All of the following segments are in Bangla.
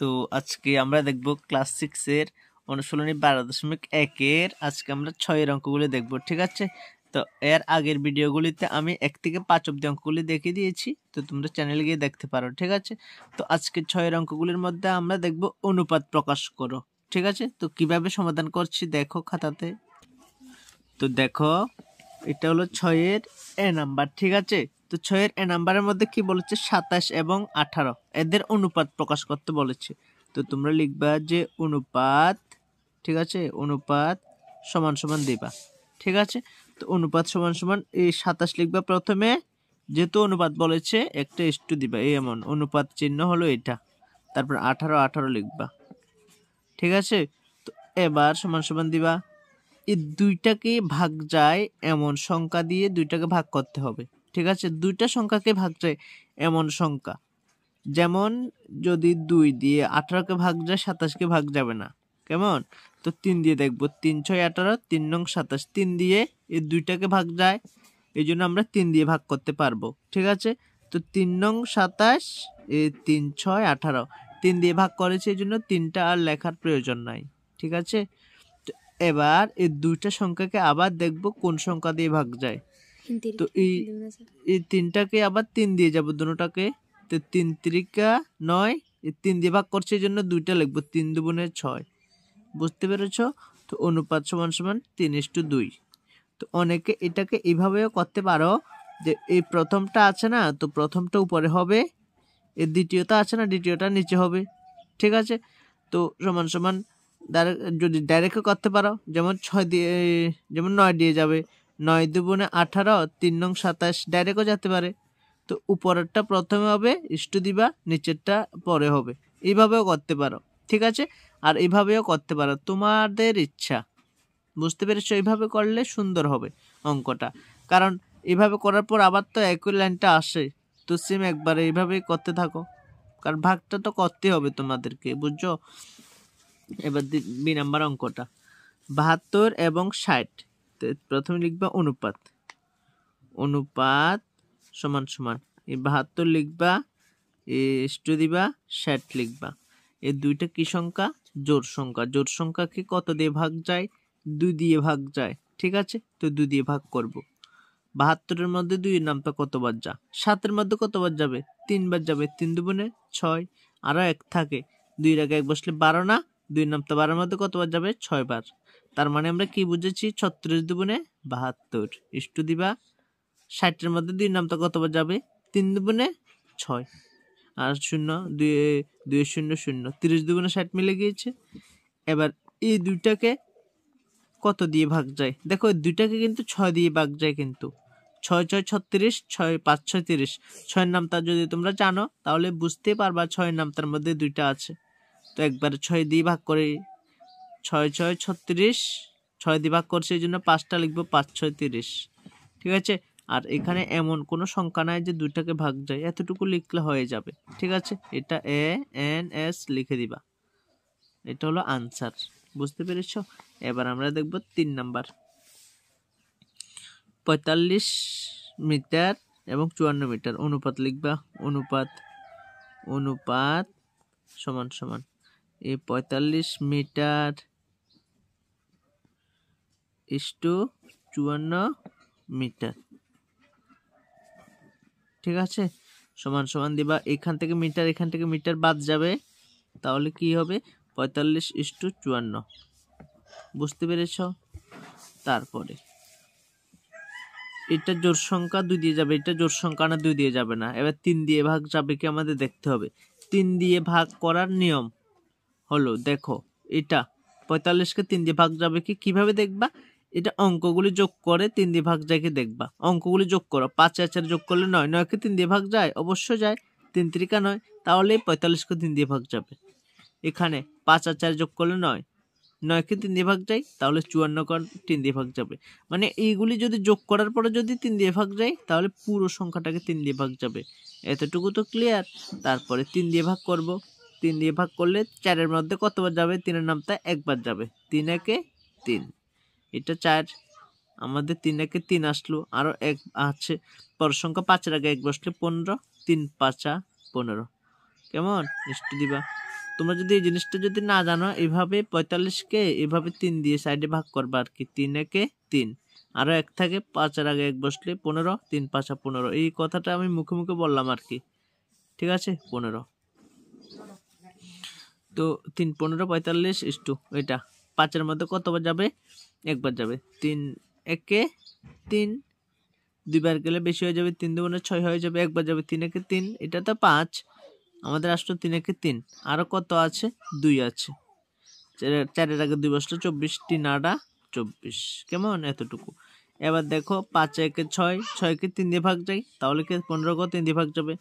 তো আজকে আমরা দেখব ক্লাস সিক্সের অনুশীলনী বারো দশমিক একের আজকে আমরা ছয়ের অঙ্কগুলি দেখব ঠিক আছে তো এর আগের ভিডিওগুলিতে আমি এক থেকে পাঁচ অব্দি অঙ্কগুলি দেখিয়ে দিয়েছি তো তোমরা চ্যানেলে গিয়ে দেখতে পারো ঠিক আছে তো আজকে ছয়ের অঙ্কগুলির মধ্যে আমরা দেখব অনুপাত প্রকাশ করো ঠিক আছে তো কিভাবে সমাধান করছি দেখো খাতাতে তো দেখো এটা হলো ছয়ের এ নাম্বার ঠিক আছে তো ছয়ের এ নাম্বারের মধ্যে কি বলেছে সাতাশ এবং আঠারো এদের অনুপাত প্রকাশ করতে বলেছে তো তোমরা লিখবা যে অনুপাত ঠিক আছে অনুপাত সমান সমান দিবা ঠিক আছে তো অনুপাত সমান সমান এই সাতাশ লিখবা প্রথমে যেহেতু অনুপাত বলেছে একটা স্টু দিবা এই এমন অনুপাত চিহ্ন হলো এটা তারপর আঠারো আঠারো লিখবা ঠিক আছে তো এবার সমান সমান দিবা এই দুইটাকে ভাগ যায় এমন সংখ্যা দিয়ে দুইটাকে ভাগ করতে হবে ঠিক আছে দুইটা সংখ্যাকে ভাগ যায় এমন সংখ্যা যেমন যদি দুই দিয়ে আঠারোকে ভাগ যায় সাতাশকে ভাগ যাবে না কেমন তো তিন দিয়ে দেখব তিন ছয় আঠারো তিন নং সাতাশ তিন দিয়ে এই দুইটাকে ভাগ যায় এই জন্য আমরা তিন দিয়ে ভাগ করতে পারবো ঠিক আছে তো তিন নং সাতাশ এ তিন ছয় আঠারো তিন দিয়ে ভাগ করেছে এই জন্য তিনটা আর লেখার প্রয়োজন নাই ঠিক আছে এবার এই দুইটা সংখ্যাকে আবার দেখব কোন সংখ্যা দিয়ে ভাগ যায় তো এই এই তিনটাকে আবার তিন দিয়ে যাব দুটাকে তো তিন ত্রিকা নয় এই তিন দিয়ে ভাগ করছে এই জন্য দুইটা লিখবো তিন দুগুণে ছয় বুঝতে পেরেছ তো অনুপাত সমান সমান তিন ইস্টু দুই তো অনেকে এটাকে এইভাবেও করতে পারো যে এই প্রথমটা আছে না তো প্রথমটা উপরে হবে এর দ্বিতীয়টা আছে না দ্বিতীয়টা নিচে হবে ঠিক আছে তো সমান সমান যদি ডাইরেক্টও করতে পারো যেমন ছয় দিয়ে যেমন নয় দিয়ে যাবে নয় দুগুণে আঠারো তিন নং সাতাশ ডাইরেক্টও যেতে পারে তো উপরেরটা প্রথমে হবে ইস্টু দিবা নিচেরটা পরে হবে এইভাবেও করতে পারো ঠিক আছে আর এইভাবেও করতে পারো তোমাদের ইচ্ছা বুঝতে পেরেছো এইভাবে করলে সুন্দর হবে অঙ্কটা কারণ এভাবে করার পর আবার তো একই লাইনটা আসে তো সেম একবারে এইভাবেই করতে থাকো কারণ ভাগটা তো করতে হবে তোমাদেরকে বুঝছো এবার বি নাম্বার অঙ্কটা বাহাত্তর এবং ষাট প্রথমে লিখবা অনুপাত অনুপাত সমান সমান এই বাহাত্তর লিখবা এস্টো দিবা ষাট লিখবা এই দুইটা কি সংখ্যা জোর সংখ্যা জোর সংখ্যাকে কত দিয়ে ভাগ যায় দুই দিয়ে ভাগ যায় ঠিক আছে তো দুই দিয়ে ভাগ করব বাহাত্তরের মধ্যে দুইয়ের নামটা কতবার যা সাতের মধ্যে কতবার যাবে তিনবার যাবে তিন দুবনে ছয় আরও এক থাকে দুই রাগে এক বসলে বারো না দুই নামটা বারোর মধ্যে কতবার যাবে ছয়বার তার মানে আমরা কি বুঝেছি ছত্রিশ দুগুণে বাহাত্তর ইষ্টু দিবা ষাটের মধ্যে দুই নামটা কতবার যাবে তিন দুগুণে ছয় আর শূন্য দুই দুই শূন্য শূন্য তিরিশ দুগুণে ষাট মিলে গিয়েছে এবার এই দুইটাকে কত দিয়ে ভাগ যায় দেখো দুইটাকে কিন্তু ছয় দিয়ে ভাগ যায় কিন্তু ছয় ছয় ছত্রিশ ছয় পাঁচ ছয় তিরিশ ছয়ের নামতা যদি তোমরা জানো তাহলে বুঝতে পারবা ছয়ের নামতার মধ্যে দুইটা আছে তো একবার ছয় দিয়ে ভাগ করে ছয় ছয় ছত্রিশ ছয় দিয়ে ভাগ করছে এই জন্য পাঁচটা লিখবো পাঁচ ছয় তিরিশ ঠিক আছে আর এখানে এমন কোনো সংখ্যা নাই যে দুইটাকে ভাগ যায় এতটুকু লিখলে হয়ে যাবে ঠিক আছে এটা এ এন এস লিখে দিবা এটা হলো আনসার বুঝতে পেরেছ এবার আমরা দেখব তিন নাম্বার পঁয়তাল্লিশ মিটার এবং চুয়ান্ন মিটার অনুপাত লিখবা অনুপাত অনুপাত সমান সমান এই পঁয়তাল্লিশ মিটার ইস্টু চুয়ান্ন মিটার ঠিক আছে সমান সমান দিবা এখান থেকে মিটার এখান থেকে মিটার বাদ যাবে তাহলে কি হবে পঁয়তাল্লিশ ইস্টু চুয়ান্ন বুঝতে পেরেছ তারপরে এটা জোর সংখ্যা দুই দিয়ে যাবে এটা জোর সংখ্যা না দুই দিয়ে যাবে না এবার তিন দিয়ে ভাগ যাবে কি আমাদের দেখতে হবে তিন দিয়ে ভাগ করার নিয়ম হলো দেখো এটা পঁয়তাল্লিশকে তিন দিয়ে ভাগ যাবে কি কিভাবে দেখবা এটা অঙ্কগুলি যোগ করে তিন দিয়ে ভাগ যায়কে দেখবা অঙ্কগুলি যোগ করো পাঁচে চার যোগ করলে নয় নয়কে তিন দিয়ে ভাগ যায় অবশ্য যায় তিন ত্রিকা নয় তাহলে পঁয়তাল্লিশকে তিন দিয়ে ভাগ যাবে এখানে পাঁচ আর চার যোগ করলে নয় নয়কে তিন দিয়ে ভাগ যায় তাহলে চুয়ান্ন কর তিন দিয়ে ভাগ যাবে মানে এইগুলি যদি যোগ করার পরে যদি তিন দিয়ে ভাগ যায় তাহলে পুরো সংখ্যাটাকে তিন দিয়ে ভাগ যাবে এতটুকু তো ক্লিয়ার তারপরে তিন দিয়ে ভাগ করব তিন দিয়ে ভাগ করলে চারের মধ্যে কতবার যাবে তিনের নামটা একবার যাবে তিন একে তিন এটা চার আমাদের তিন একে তিন আসলো আরও এক আছে পরের সংখ্যা পাঁচের আগে এক বসলে পনেরো তিন পাঁচা পনেরো কেমন নিশ্চয় দিবা তোমরা যদি এই জিনিসটা যদি না জানো এভাবে পঁয়তাল্লিশকে এভাবে তিন দিয়ে সাইডে ভাগ করবা আর কি তিন একে তিন আরও এক থাকে পাঁচের আগে এক বসলে পনেরো তিন পাঁচা পনেরো এই কথাটা আমি মুখে মুখে বললাম আর কি ঠিক আছে পনেরো তো তিন পনেরো পঁয়তাল্লিশ ইস্টু এটা পাঁচের মধ্যে কতবার যাবে একবার যাবে তিন একে তিন দুইবার গেলে বেশি হয়ে যাবে তিন দুগুণে ছয় হয়ে যাবে একবার যাবে তিন একে তিন এটা তো পাঁচ আমাদের আসলো তিন একে তিন আরও কত আছে দুই আছে চারের আগে দুই বসলো চব্বিশ তিন আটা চব্বিশ কেমন এতটুকু এবার দেখো পাঁচ একে ছয় ছয়কে তিন দিয়ে ভাগ যায় তাহলে কি পনেরো কো তিন দিয়ে ভাগ যাবে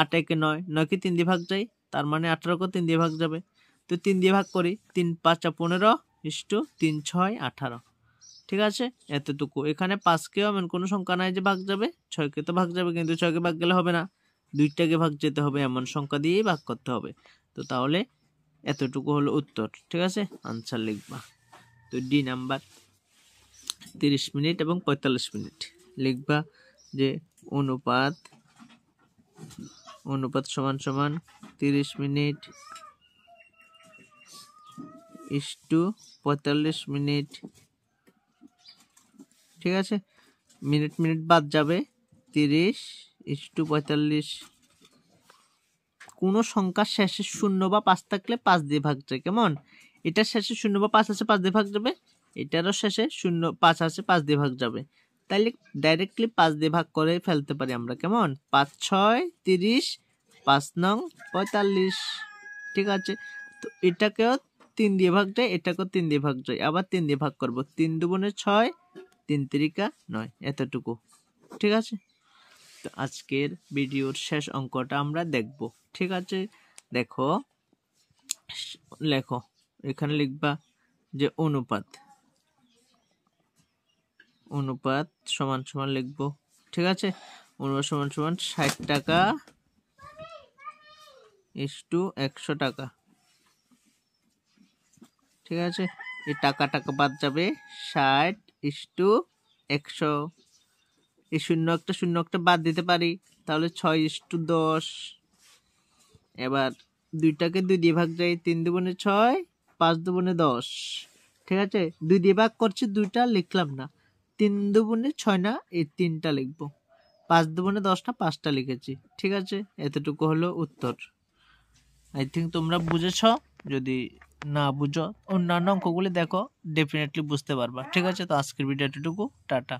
আট একে নয় নয়কে তিন দিয়ে ভাগ যায় তার মানে আঠেরো কো তিন দিয়ে ভাগ যাবে তো তিন দিয়ে ভাগ করি তিন পাঁচা পনেরো ইস্টু তিন ছয় আঠারো ঠিক আছে এতটুকু এখানে পাঁচকেও এমন কোনো সংখ্যা নাই যে ভাগ যাবে ছয়কে তো ভাগ যাবে কিন্তু ছয়কে ভাগ গেলে হবে না দুইটাকে ভাগ যেতে হবে এমন সংখ্যা দিয়েই ভাগ করতে হবে তো তাহলে এতটুকু হলো উত্তর ঠিক আছে আনসার লিখবা তো ডি নাম্বার তিরিশ মিনিট এবং পঁয়তাল্লিশ মিনিট লিখবা যে অনুপাত অনুপাত সমান সমান তিরিশ মিনিট ইস টু পঁয়তাল্লিশ মিনিট ঠিক আছে মিনিট মিনিট বাদ যাবে তিরিশ ইস টু পঁয়তাল্লিশ কোনো সংখ্যা শেষে শূন্য বা পাঁচ থাকলে পাঁচ দিয়ে ভাগ যায় কেমন এটার শেষে শূন্য বা পাঁচ আছে পাঁচ দিয়ে ভাগ যাবে এটারও শেষে শূন্য পাঁচ আছে পাঁচ দিয়ে ভাগ যাবে তাহলে ডাইরেক্টলি পাঁচ দিয়ে ভাগ করে ফেলতে পারি আমরা কেমন পাঁচ ছয় তিরিশ পাঁচ নং পঁয়তাল্লিশ ঠিক আছে তো এটাকেও তিন দিয়ে ভাগ যায় এটাকেও তিন দিয়ে ভাগ যায় আবার তিন দিয়ে ভাগ করব তিন দু দুবনে ছয় তিন তিরিকা নয় এতটুকু ঠিক আছে তো আজকের ভিডিওর শেষ অঙ্কটা আমরা দেখব ঠিক আছে দেখো লেখো এখানে লিখবা যে অনুপাত অনুপাত সমান সমান লিখব ঠিক আছে অনুপাত সমান সমান ষাট টাকা ইস টু একশো টাকা ঠিক আছে এই টাকা টাকা বাদ যাবে ষাট ইস টু একশো এই শূন্য একটা শূন্য একটা বাদ দিতে পারি তাহলে ছয় ইস টু দশ এবার দুইটাকে দুই দিয়ে ভাগ যাই তিন দুবনে ছয় পাঁচ দুবনে দশ ঠিক আছে দুই দিয়ে ভাগ করছি দুইটা লিখলাম না তিন দুবনে ছয় না এই তিনটা লিখবো পাঁচ দুবনে দশ না পাঁচটা লিখেছি ঠিক আছে এতটুকু হলো উত্তর আই থিঙ্ক তোমরা বুঝেছ যদি না বুঝো অন্যান্য অঙ্কগুলি দেখো ডেফিনেটলি বুঝতে পারবা ঠিক আছে তো আজকের ভিডিওটুকু টাটা